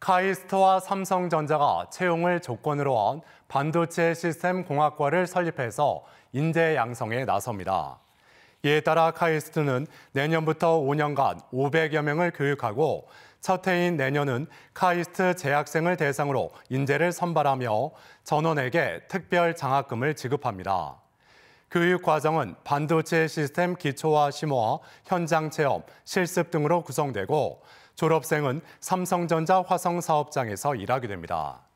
카이스트와 삼성전자가 채용을 조건으로 한 반도체 시스템 공학과를 설립해서 인재 양성에 나섭니다. 이에 따라 카이스트는 내년부터 5년간 500여 명을 교육하고 첫 해인 내년은 카이스트 재학생을 대상으로 인재를 선발하며 전원에게 특별 장학금을 지급합니다. 교육 과정은 반도체 시스템 기초화 심화, 현장 체험, 실습 등으로 구성되고 졸업생은 삼성전자 화성 사업장에서 일하게 됩니다.